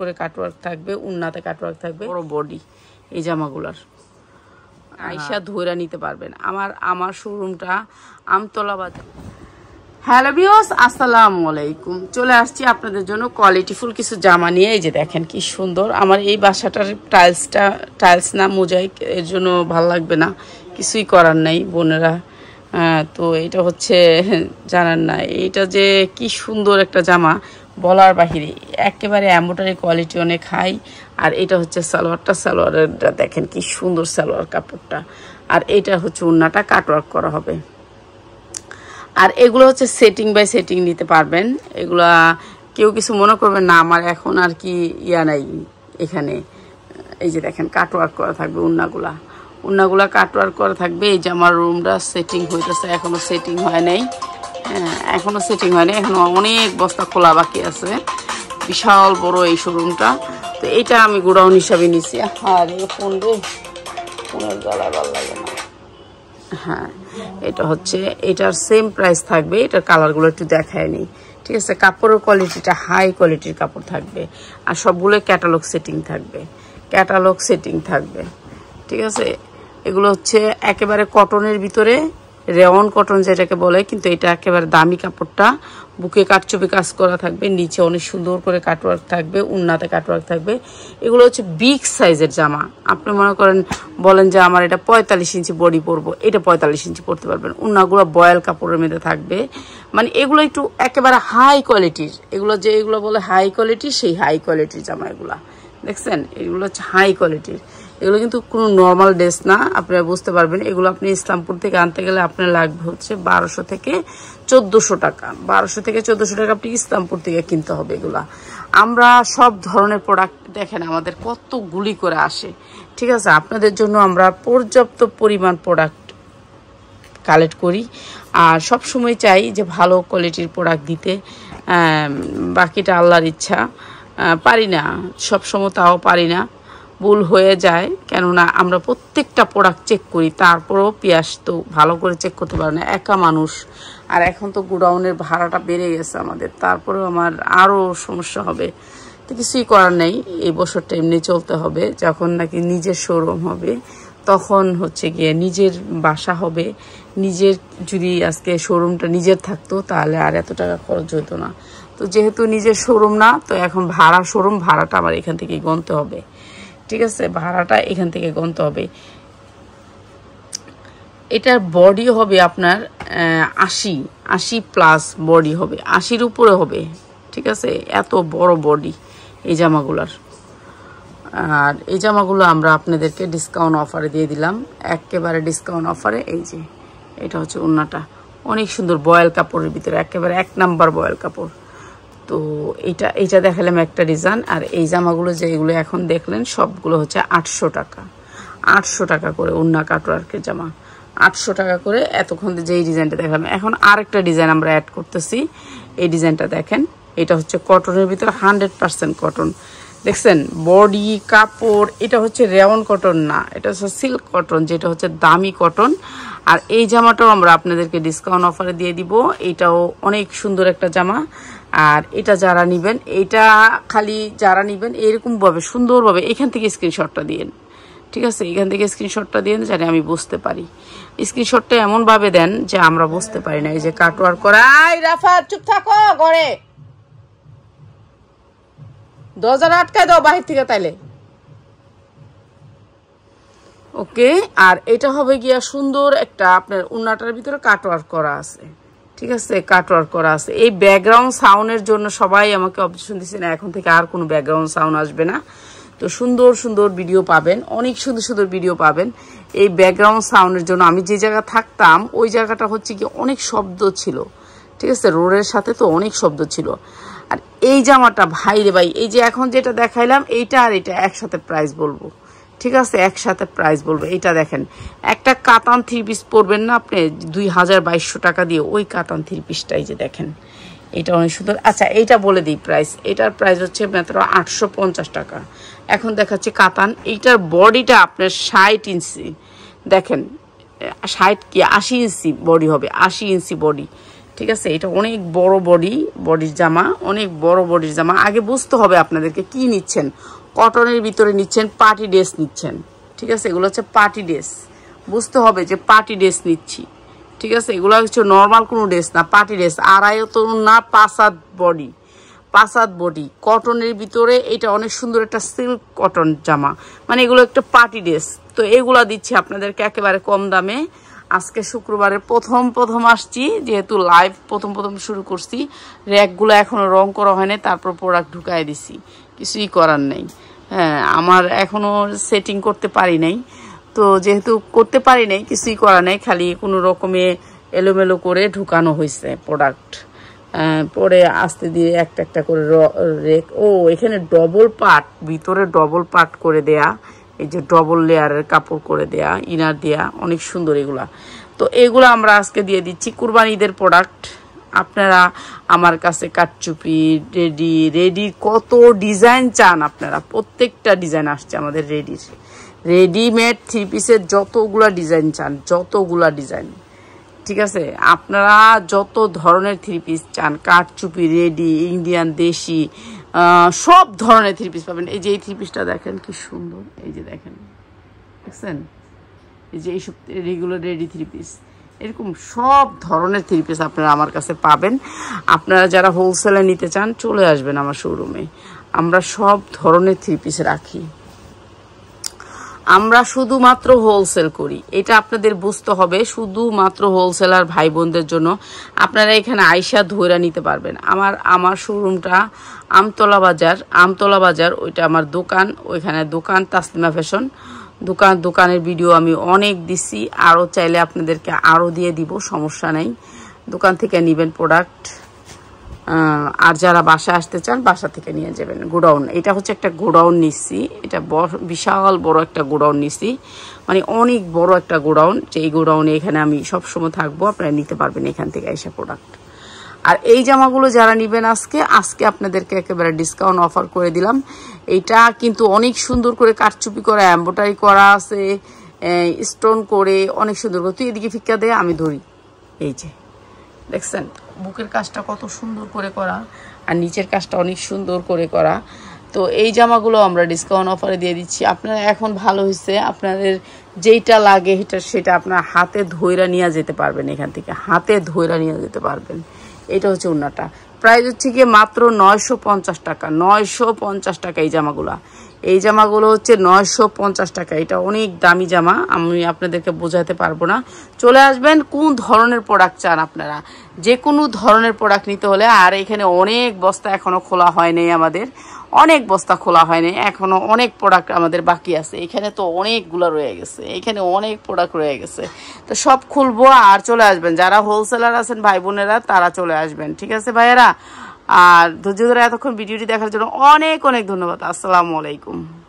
করে কাটওয়ার্ক থাকবে উন্নাতে কাটওয়ার্ক থাকবে বড় বডি এই জামাগুলার আইসা ধরে নিতে পারবেন আমার আমার শোরুমটা আমতলা বাজার হ্যালো বিওস আসসালামু আলাইকুম চলে আসছি আপনাদের জন্য কোয়ালিটিফুল কিছু জামা নিয়ে এই যে দেখেন কি সুন্দর আমার এই বাসাটার টাইলসটা টাইলস না মোজাইক এর জন্য ভাল লাগবে না কিছুই করার নাই বোনেরা তো এটা হচ্ছে জানার না এটা যে কি সুন্দর একটা জামা বলার বাহিরে একেবারে অ্যাম্বোটারি কোয়ালিটি অনেক হাই আর এটা হচ্ছে সালোয়ারটা সালোয়ারটা দেখেন কি সুন্দর সালোয়ার কাপড়টা আর এটা হচ্ছে উন্নাটা কাটওয়ার্ক করা হবে আর এগুলো হচ্ছে সেটিং বাই সেটিং নিতে পারবেন এগুলা কেউ কিছু মনে করবেন না আমার এখন আর কি ইয়া নাই এখানে এই যে দেখেন কাটওয়ার্ক করা থাকবে উন্নাগুলা উন্নাগুলা কাটওয়ার্ক করা থাকবে এই যে আমার রুমটা সেটিং হইতেছে এখনও সেটিং হয় নাই হ্যাঁ, এখনও সেটিং হয়নি এখনো অনেক বস্তা খোলা বাকি আছে বিশাল বড় এই শোরুমটা তো এটা আমি গোডাউন হিসাবে নিছি আর এই ফোন ফোনের জ্বালা ভালো লাগে না হ্যাঁ এটা হচ্ছে এটার সেম প্রাইস থাকবে এটার কালারগুলো একটু দেখায় নি ঠিক আছে কাপড়ের কোয়ালিটিটা হাই কোয়ালিটির কাপড় থাকবে আর সবগুলো ক্যাটালগ সেটিং থাকবে ক্যাটালগ সেটিং থাকবে ঠিক আছে এগুলো হচ্ছে একেবারে কটনের ভিতরে রেওয়ন কটন যেটাকে বলে কিন্তু এটা একেবারে দামি কাপড়টা বুকে কাটচুপি কাজ করা থাকবে নিচে অনেক সুন্দর করে কাটওয়ার্ক থাকবে উন্নাতে কাটওয়ার্ক থাকবে এগুলো হচ্ছে বিগ সাইজের জামা আপনি মনে করেন বলেন যে আমার এটা পঁয়তাল্লিশ ইঞ্চি বডি পরবো এটা পঁয়তাল্লিশ ইঞ্চি পরতে পারবেন উন্নাগুলো বয়াল কাপড়ের মধ্যে থাকবে মানে এগুলো একটু একেবারে হাই কোয়ালিটির এগুলো যে এগুলো বলে হাই কোয়ালিটি সেই হাই কোয়ালিটির জামা এগুলা দেখছেন এগুলো হচ্ছে হাই কোয়ালিটির এগুলো কিন্তু কোনো নর্মাল ড্রেস না আপনারা বুঝতে পারবেন এগুলো আপনি ইসলামপুর থেকে আনতে গেলে আপনার লাগবে হচ্ছে বারোশো থেকে চোদ্দোশো টাকা বারোশো থেকে চোদ্দোশো টাকা আপনি ইসলামপুর থেকে কিনতে হবে এগুলা আমরা সব ধরনের প্রোডাক্ট দেখেন আমাদের কত গুলি করে আসে ঠিক আছে আপনাদের জন্য আমরা পর্যাপ্ত পরিমাণ প্রোডাক্ট কালেক্ট করি আর সব সময় চাই যে ভালো কোয়ালিটির প্রোডাক্ট দিতে বাকিটা আল্লাহর ইচ্ছা পারি না সব সময় তাও পারি না ভুল হয়ে যায় কেননা আমরা প্রত্যেকটা প্রোডাক্ট চেক করি তারপরেও পেঁয়াজ তো ভালো করে চেক করতে পারে না একা মানুষ আর এখন তো গোডাউনের ভাড়াটা বেড়ে গেছে আমাদের তারপরেও আমার আরও সমস্যা হবে তো কিছুই করার নেই এই বছরটা এমনি চলতে হবে যখন নাকি নিজের শোরুম হবে তখন হচ্ছে গিয়ে নিজের বাসা হবে নিজের যদি আজকে শোরুমটা নিজের থাকতো তাহলে আর এত টাকা খরচ হতো না তো যেহেতু নিজের শোরুম না তো এখন ভাড়া শোরুম ভাড়াটা আমার এখান থেকে গণতে হবে ঠিক আছে ভাড়াটা এখান থেকে গণতে হবে এটার বডি হবে আপনার আশি আশি প্লাস বডি হবে আশির উপরে হবে ঠিক আছে এত বড় বডি এই জামাগুলার আর এই জামাগুলো আমরা আপনাদেরকে ডিসকাউন্ট অফারে দিয়ে দিলাম একেবারে ডিসকাউন্ট অফারে এই যে এটা হচ্ছে ওনাটা অনেক সুন্দর বয়েল কাপড়ের ভিতরে একেবারে এক নাম্বার বয়েল কাপড় তো এটা এটা দেখালাম একটা ডিজাইন আর এই জামাগুলো যেগুলো এখন দেখলেন সবগুলো হচ্ছে আটশো টাকা আটশো টাকা করে উন্না কাটোয়ার্কের জামা আটশো টাকা করে এতক্ষণ যেই ডিজাইনটা দেখালাম এখন আরেকটা ডিজাইন আমরা অ্যাড করতেছি এই ডিজাইনটা দেখেন এটা হচ্ছে কটনের ভিতরে হান্ড্রেড পারসেন্ট কটন দেখছেন বডি কাপড় এটা হচ্ছে রেওন কটন না এটা হচ্ছে সিল্ক কটন যেটা হচ্ছে দামি কটন আর এই জামাটাও আমরা আপনাদেরকে ডিসকাউন্ট অফারে দিয়ে দিব এটাও অনেক সুন্দর একটা জামা আর এটা যারা নেবেন এটা খালি যারা নেবেন এরকমভাবে সুন্দরভাবে এখান থেকে স্ক্রিনশটটা দিন ঠিক আছে এখান থেকে স্ক্রিনশটটা দিয়ে যাতে আমি বুঝতে পারি স্ক্রিনশটটা এমনভাবে দেন যে আমরা বুঝতে পারি না এই যে কাটওয়ার করা রাফা চুপ থাকো ঘরে দরজাটা আটকায় দাও বাহির থেকে তাইলে ওকে আর এটা হবে গিয়া সুন্দর একটা আপনার উন্নাটার ভিতরে কাটওয়ার্ক করা আছে ঠিক আছে কাটওয়ার্ক করা আছে এই ব্যাকগ্রাউন্ড সাউন্ডের জন্য সবাই আমাকে অবজেকশন দিচ্ছে না এখন থেকে আর কোনো ব্যাকগ্রাউন্ড সাউন্ড আসবে না তো সুন্দর সুন্দর ভিডিও পাবেন অনেক সুন্দর সুন্দর ভিডিও পাবেন এই ব্যাকগ্রাউন্ড সাউন্ডের জন্য আমি যে জায়গা থাকতাম ওই জায়গাটা হচ্ছে কি অনেক শব্দ ছিল ঠিক আছে রোডের সাথে তো অনেক শব্দ ছিল আর এই জামাটা ভাই রে ভাই এই যে এখন যেটা দেখাইলাম এইটা আর এটা একসাথে প্রাইস বলবো ঠিক আছে একসাথে প্রাইস বলবো এটা দেখেন একটা কাতান থ্রি পিস পরবেন না আপনি দুই হাজার বাইশশো টাকা দিয়ে ওই কাতান থ্রি পিসটাই যে দেখেন এটা অনেক সুন্দর আচ্ছা এটা বলে দিই প্রাইস এটার প্রাইস হচ্ছে মাত্র আটশো পঞ্চাশ টাকা এখন দেখাচ্ছে কাতান এইটার বডিটা আপনার ষাট ইঞ্চি দেখেন ষাট কি আশি ইঞ্চি বডি হবে আশি ইঞ্চি বডি ঠিক আছে এটা অনেক বড় বডি বডির জামা অনেক বড় বডির জামা আগে বুঝতে হবে আপনাদেরকে কি নিচ্ছেন কটনের ভিতরে নিচ্ছেন পার্টি ড্রেস নিচ্ছেন ঠিক আছে এগুলো হচ্ছে পার্টি ড্রেস বুঝতে হবে যে পার্টি ড্রেস নিচ্ছি ঠিক আছে এগুলো হচ্ছে নর্মাল কোনো ড্রেস না পার্টি ড্রেস আড়াইয়ত না পাসাদ বডি পাসাদ বডি কটনের ভিতরে এটা অনেক সুন্দর একটা সিল্ক কটন জামা মানে এগুলো একটা পার্টি ড্রেস তো এগুলো দিচ্ছি আপনাদেরকে একেবারে কম দামে আজকে শুক্রবারে প্রথম প্রথম আসছি যেহেতু লাইভ প্রথম প্রথম শুরু করছি র্যাকগুলো এখনও রং করা হয়নি তারপর প্রোডাক্ট ঢুকাই দিছি কিছুই করার নেই হ্যাঁ আমার এখনও সেটিং করতে পারি নাই তো যেহেতু করতে পারি নাই কিছুই করা নেই খালি কোনো রকমে এলোমেলো করে ঢুকানো হয়েছে প্রোডাক্ট পরে আস্তে দিয়ে একটা একটা করে রেক ও এখানে ডবল পার্ট ভিতরে ডবল পার্ট করে দেয়া এই যে ডবল লেয়ারের কাপড় করে দেয়া ইনার দেয়া অনেক সুন্দর এগুলা তো এগুলো আমরা আজকে দিয়ে দিচ্ছি কুরবান ঈদের প্রোডাক্ট আপনারা আমার কাছে কাটচুপি রেডি রেডি কত ডিজাইন চান আপনারা প্রত্যেকটা ডিজাইন আসছে আমাদের রেডির রেডিমেড থ্রি পিসের যতগুলা ডিজাইন চান যতগুলা ডিজাইন ঠিক আছে আপনারা যত ধরনের থ্রি পিস চান কাঠচুপি রেডি ইন্ডিয়ান দেশি সব ধরনের থ্রি পিস পাবেন এই যে এই থ্রি পিসটা দেখেন কি সুন্দর এই যে দেখেন দেখছেন এই যে এইসব রেগুলার রেডি থ্রি পিস এরকম সব ধরনের থ্রি পিস আপনারা আমার কাছে পাবেন আপনারা যারা হোলসেলে নিতে চান চলে আসবেন আমার শোরুমে আমরা সব ধরনের থ্রি পিস রাখি আমরা শুধুমাত্র হোলসেল করি এটা আপনাদের বুঝতে হবে শুধুমাত্র হোলসেলার ভাই বোনদের জন্য আপনারা এখানে আয়সা ধরে নিতে পারবেন আমার আমার শোরুমটা আমতলা বাজার আমতলা বাজার ওইটা আমার দোকান ওইখানে দোকান তাসলিমা ফ্যাশন দোকান দোকানের ভিডিও আমি অনেক দিছি আরও চাইলে আপনাদেরকে আরও দিয়ে দিব সমস্যা নেই দোকান থেকে নেবেন প্রোডাক্ট আর যারা বাসা আসতে চান বাসা থেকে নিয়ে যাবেন গোডাউন এটা হচ্ছে একটা গোডাউন নিচ্ছি এটা বিশাল বড় একটা গোডাউন নিচ্ছি মানে অনেক বড় একটা গোডাউন যে এই গোডাউনে এখানে আমি সবসময় থাকবো আপনারা নিতে পারবেন এখান থেকে এসে প্রোডাক্ট আর এই জামাগুলো যারা নেবেন আজকে আজকে আপনাদেরকে একেবারে ডিসকাউন্ট অফার করে দিলাম এটা কিন্তু অনেক সুন্দর করে কাটচুপি করা অ্যাম্বোটারি করা আছে স্টোন করে অনেক সুন্দর করে তুই এদিকে ফিক্কা দে আমি ধরি এই যে দেখছেন বুকের কাজটা কত সুন্দর করে করা আর নিচের কাজটা অনেক সুন্দর করে করা তো এই জামাগুলো আমরা ডিসকাউন্ট অফারে দিয়ে দিচ্ছি আপনারা এখন ভালো হয়েছে আপনাদের যেইটা লাগে সেটা সেটা আপনার হাতে ধৈরা নিয়ে যেতে পারবেন এখান থেকে হাতে ধৈরা নিয়ে যেতে পারবেন এটা হচ্ছে উন্নাটা প্রাইস হচ্ছে গিয়ে মাত্র নয়শো পঞ্চাশ টাকা নয়শো পঞ্চাশ টাকা এই জামাগুলা এই জামাগুলো হচ্ছে নয়শো পঞ্চাশ টাকা এটা অনেক দামি জামা আমি আপনাদেরকে বোঝাতে পারবো না চলে আসবেন কোন ধরনের প্রোডাক্ট চান আপনারা যে কোনো ধরনের প্রোডাক্ট নিতে হলে আর এখানে অনেক বস্তা এখনও খোলা হয়নি আমাদের অনেক বস্তা খোলা হয়নি এখনও অনেক প্রোডাক্ট আমাদের বাকি আছে এখানে তো অনেকগুলো রয়ে গেছে এখানে অনেক প্রোডাক্ট রয়ে গেছে তো সব খুলবো আর চলে আসবেন যারা হোলসেলার আছেন ভাই বোনেরা তারা চলে আসবেন ঠিক আছে ভাইয়েরা আর ধৈর্য ধরে এতক্ষণ ভিডিওটি দেখার জন্য অনেক অনেক ধন্যবাদ আসসালামু আলাইকুম